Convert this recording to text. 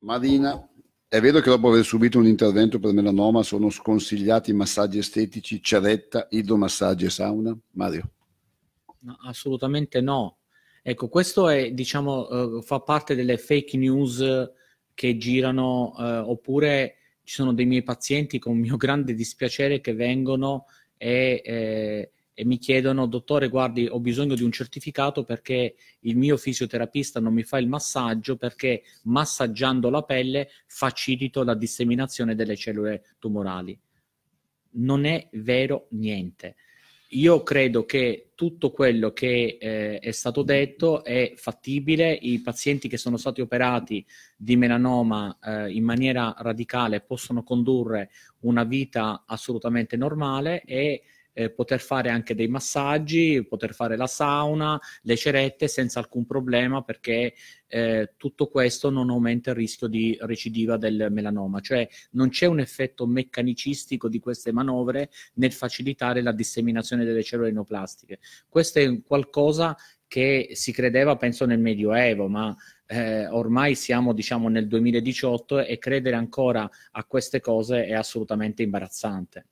Marina, è vero che dopo aver subito un intervento per melanoma sono sconsigliati massaggi estetici, ceretta, idromassaggi e sauna? Mario? No, assolutamente no. Ecco, questo è, diciamo, eh, fa parte delle fake news che girano, eh, oppure ci sono dei miei pazienti con mio grande dispiacere che vengono e eh, e mi chiedono, dottore, guardi, ho bisogno di un certificato perché il mio fisioterapista non mi fa il massaggio perché massaggiando la pelle facilito la disseminazione delle cellule tumorali. Non è vero niente. Io credo che tutto quello che eh, è stato detto è fattibile, i pazienti che sono stati operati di melanoma eh, in maniera radicale possono condurre una vita assolutamente normale e eh, poter fare anche dei massaggi, poter fare la sauna, le cerette senza alcun problema perché eh, tutto questo non aumenta il rischio di recidiva del melanoma, cioè non c'è un effetto meccanicistico di queste manovre nel facilitare la disseminazione delle cellule neoplastiche. Questo è qualcosa che si credeva, penso, nel Medioevo, ma eh, ormai siamo diciamo nel 2018 e credere ancora a queste cose è assolutamente imbarazzante.